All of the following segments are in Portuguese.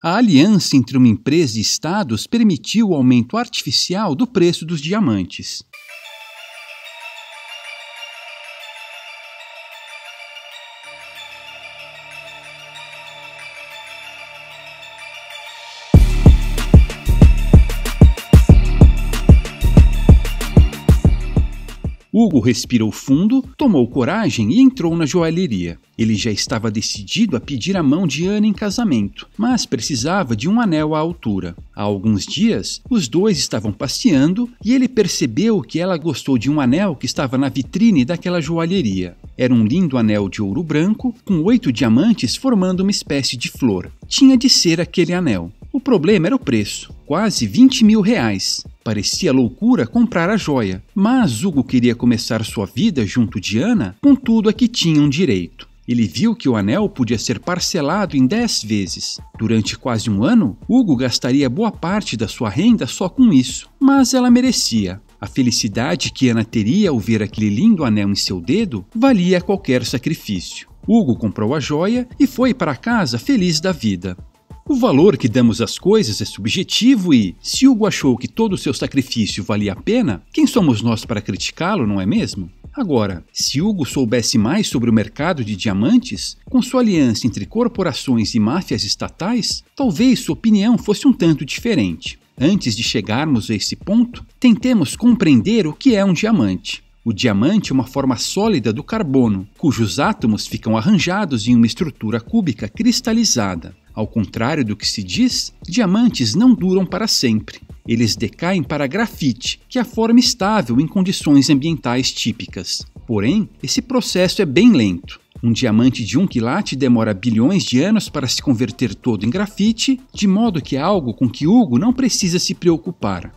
A aliança entre uma empresa e estados permitiu o aumento artificial do preço dos diamantes. Hugo respirou fundo, tomou coragem e entrou na joalheria. Ele já estava decidido a pedir a mão de Ana em casamento, mas precisava de um anel à altura. Há alguns dias, os dois estavam passeando e ele percebeu que ela gostou de um anel que estava na vitrine daquela joalheria. Era um lindo anel de ouro branco, com oito diamantes formando uma espécie de flor. Tinha de ser aquele anel. O problema era o preço quase 20 mil reais. Parecia loucura comprar a joia, mas Hugo queria começar sua vida junto de Ana com tudo a que tinham direito. Ele viu que o anel podia ser parcelado em 10 vezes. Durante quase um ano, Hugo gastaria boa parte da sua renda só com isso, mas ela merecia. A felicidade que Ana teria ao ver aquele lindo anel em seu dedo valia qualquer sacrifício. Hugo comprou a joia e foi para casa feliz da vida. O valor que damos às coisas é subjetivo e, se Hugo achou que todo o seu sacrifício valia a pena, quem somos nós para criticá-lo, não é mesmo? Agora, se Hugo soubesse mais sobre o mercado de diamantes, com sua aliança entre corporações e máfias estatais, talvez sua opinião fosse um tanto diferente. Antes de chegarmos a esse ponto, tentemos compreender o que é um diamante. O diamante é uma forma sólida do carbono, cujos átomos ficam arranjados em uma estrutura cúbica cristalizada. Ao contrário do que se diz, diamantes não duram para sempre. Eles decaem para grafite, que é a forma estável em condições ambientais típicas. Porém, esse processo é bem lento. Um diamante de um quilate demora bilhões de anos para se converter todo em grafite, de modo que é algo com que Hugo não precisa se preocupar.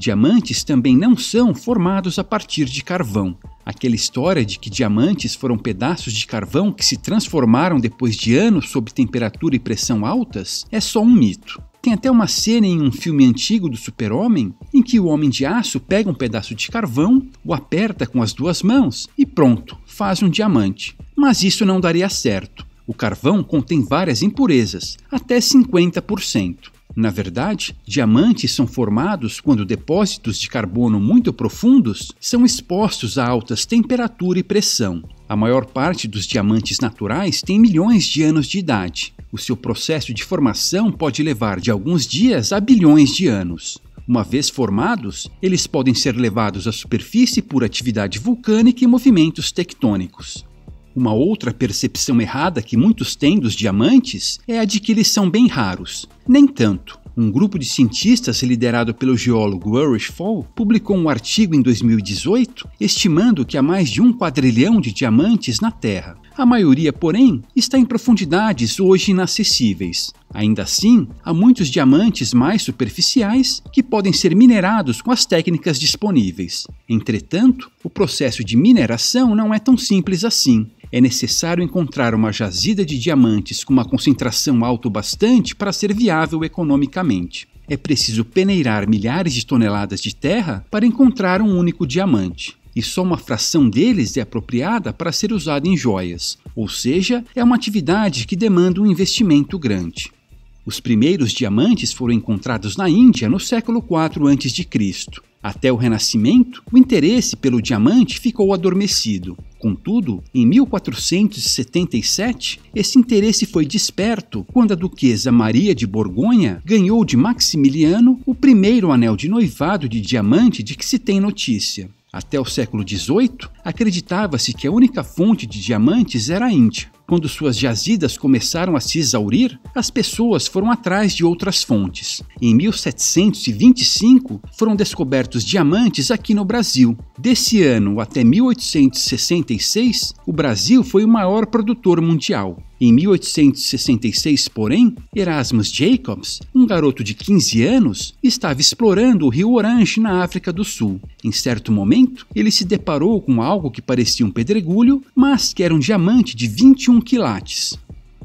Diamantes também não são formados a partir de carvão. Aquela história de que diamantes foram pedaços de carvão que se transformaram depois de anos sob temperatura e pressão altas é só um mito. Tem até uma cena em um filme antigo do Super-Homem em que o Homem de Aço pega um pedaço de carvão, o aperta com as duas mãos e pronto, faz um diamante. Mas isso não daria certo. O carvão contém várias impurezas, até 50%. Na verdade, diamantes são formados quando depósitos de carbono muito profundos são expostos a altas temperatura e pressão. A maior parte dos diamantes naturais tem milhões de anos de idade. O seu processo de formação pode levar de alguns dias a bilhões de anos. Uma vez formados, eles podem ser levados à superfície por atividade vulcânica e movimentos tectônicos. Uma outra percepção errada que muitos têm dos diamantes é a de que eles são bem raros. Nem tanto. Um grupo de cientistas liderado pelo geólogo Urish Fall publicou um artigo em 2018 estimando que há mais de um quadrilhão de diamantes na Terra. A maioria, porém, está em profundidades hoje inacessíveis. Ainda assim, há muitos diamantes mais superficiais que podem ser minerados com as técnicas disponíveis. Entretanto, o processo de mineração não é tão simples assim é necessário encontrar uma jazida de diamantes com uma concentração alta o bastante para ser viável economicamente. É preciso peneirar milhares de toneladas de terra para encontrar um único diamante e só uma fração deles é apropriada para ser usada em joias, ou seja, é uma atividade que demanda um investimento grande. Os primeiros diamantes foram encontrados na Índia no século IV a.C. Até o Renascimento, o interesse pelo diamante ficou adormecido. Contudo, em 1477, esse interesse foi desperto quando a duquesa Maria de Borgonha ganhou de Maximiliano o primeiro anel de noivado de diamante de que se tem notícia. Até o século XVIII, acreditava-se que a única fonte de diamantes era a Índia. Quando suas jazidas começaram a se exaurir, as pessoas foram atrás de outras fontes. Em 1725, foram descobertos diamantes aqui no Brasil. Desse ano até 1866, o Brasil foi o maior produtor mundial. Em 1866, porém, Erasmus Jacobs, um garoto de 15 anos, estava explorando o Rio Orange na África do Sul. Em certo momento, ele se deparou com algo que parecia um pedregulho, mas que era um diamante de 21 quilates.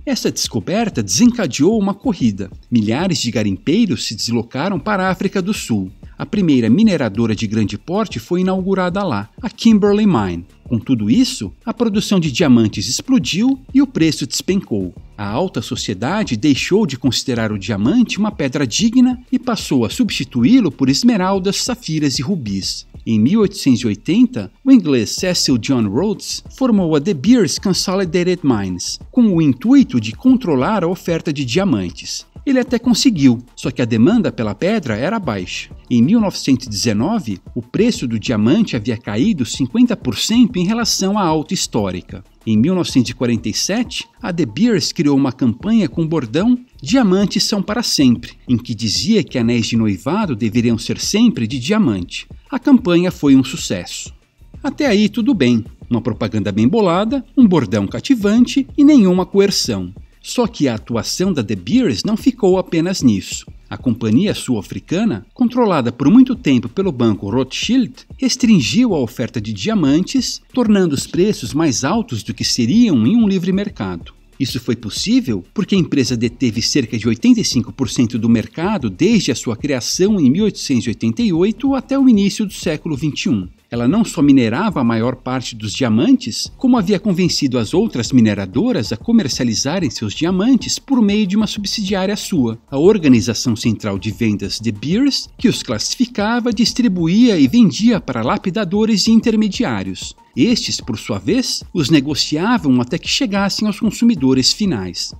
Essa descoberta desencadeou uma corrida. Milhares de garimpeiros se deslocaram para a África do Sul. A primeira mineradora de grande porte foi inaugurada lá, a Kimberley Mine. Com tudo isso, a produção de diamantes explodiu e o preço despencou. A alta sociedade deixou de considerar o diamante uma pedra digna e passou a substituí-lo por esmeraldas, safiras e rubis. Em 1880, o inglês Cecil John Rhodes formou a The Beers Consolidated Mines, com o intuito de controlar a oferta de diamantes ele até conseguiu, só que a demanda pela pedra era baixa. Em 1919, o preço do diamante havia caído 50% em relação à alta histórica. Em 1947, a De Beers criou uma campanha com o bordão Diamantes são para sempre, em que dizia que anéis de noivado deveriam ser sempre de diamante. A campanha foi um sucesso. Até aí tudo bem, uma propaganda bem bolada, um bordão cativante e nenhuma coerção. Só que a atuação da De Beers não ficou apenas nisso. A companhia sul-africana, controlada por muito tempo pelo banco Rothschild, restringiu a oferta de diamantes, tornando os preços mais altos do que seriam em um livre mercado. Isso foi possível porque a empresa deteve cerca de 85% do mercado desde a sua criação em 1888 até o início do século 21. Ela não só minerava a maior parte dos diamantes, como havia convencido as outras mineradoras a comercializarem seus diamantes por meio de uma subsidiária sua, a Organização Central de Vendas de Beers, que os classificava, distribuía e vendia para lapidadores e intermediários. Estes, por sua vez, os negociavam até que chegassem aos consumidores finais.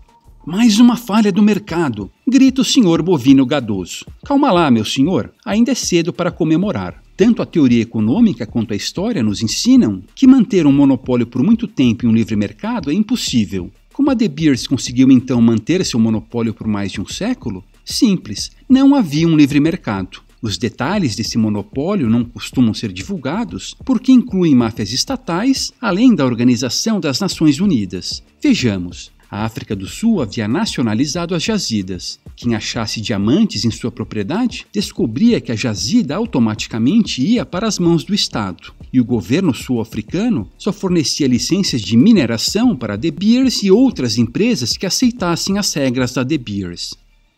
Mais uma falha do mercado, grita o senhor bovino gadoso. Calma lá, meu senhor, ainda é cedo para comemorar. Tanto a teoria econômica quanto a história nos ensinam que manter um monopólio por muito tempo em um livre mercado é impossível. Como a De Beers conseguiu então manter seu monopólio por mais de um século? Simples, não havia um livre mercado. Os detalhes desse monopólio não costumam ser divulgados porque incluem máfias estatais, além da Organização das Nações Unidas. Vejamos, a África do Sul havia nacionalizado as jazidas. Quem achasse diamantes em sua propriedade descobria que a jazida automaticamente ia para as mãos do Estado. E o governo sul-africano só fornecia licenças de mineração para De Beers e outras empresas que aceitassem as regras da De Beers.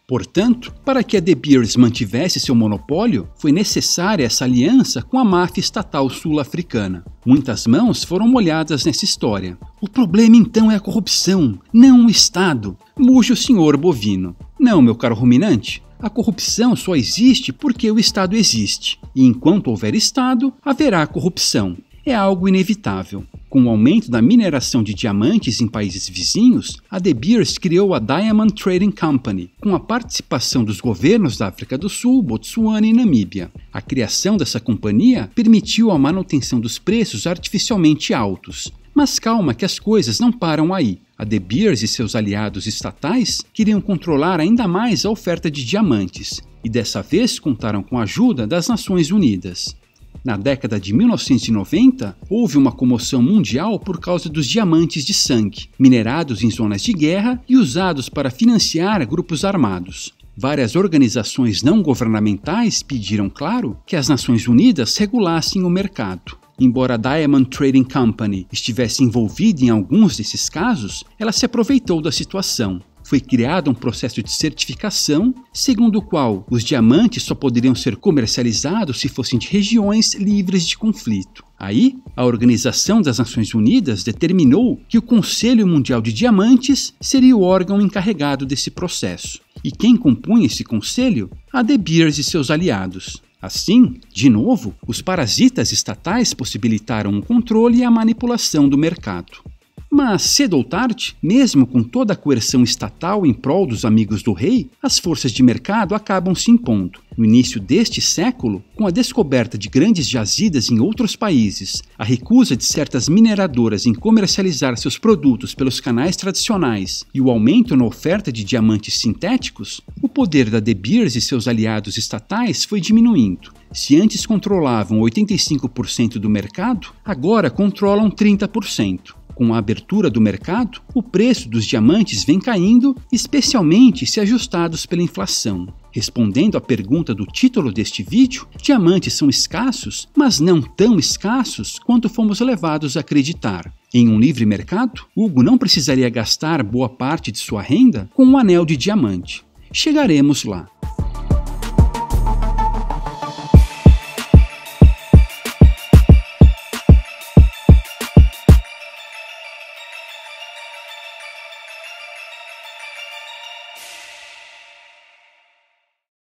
Portanto, para que a De Beers mantivesse seu monopólio, foi necessária essa aliança com a máfia estatal sul-africana. Muitas mãos foram molhadas nessa história. O problema então é a corrupção, não o Estado, muge o senhor bovino. Não, meu caro ruminante, a corrupção só existe porque o Estado existe, e enquanto houver Estado, haverá corrupção. É algo inevitável. Com o aumento da mineração de diamantes em países vizinhos, a De Beers criou a Diamond Trading Company, com a participação dos governos da África do Sul, Botsuana e Namíbia. A criação dessa companhia permitiu a manutenção dos preços artificialmente altos. Mas calma que as coisas não param aí. A De Beers e seus aliados estatais queriam controlar ainda mais a oferta de diamantes, e dessa vez contaram com a ajuda das Nações Unidas. Na década de 1990, houve uma comoção mundial por causa dos diamantes de sangue, minerados em zonas de guerra e usados para financiar grupos armados. Várias organizações não governamentais pediram, claro, que as Nações Unidas regulassem o mercado. Embora a Diamond Trading Company estivesse envolvida em alguns desses casos, ela se aproveitou da situação foi criado um processo de certificação, segundo o qual os diamantes só poderiam ser comercializados se fossem de regiões livres de conflito. Aí, a Organização das Nações Unidas determinou que o Conselho Mundial de Diamantes seria o órgão encarregado desse processo. E quem compunha esse conselho? A De Beers e seus aliados. Assim, de novo, os parasitas estatais possibilitaram o controle e a manipulação do mercado. Mas cedo ou tarde, mesmo com toda a coerção estatal em prol dos amigos do rei, as forças de mercado acabam se impondo. No início deste século, com a descoberta de grandes jazidas em outros países, a recusa de certas mineradoras em comercializar seus produtos pelos canais tradicionais e o aumento na oferta de diamantes sintéticos, o poder da De Beers e seus aliados estatais foi diminuindo. Se antes controlavam 85% do mercado, agora controlam 30% com a abertura do mercado, o preço dos diamantes vem caindo, especialmente se ajustados pela inflação. Respondendo à pergunta do título deste vídeo, diamantes são escassos, mas não tão escassos quanto fomos levados a acreditar. Em um livre mercado, Hugo não precisaria gastar boa parte de sua renda com um anel de diamante. Chegaremos lá.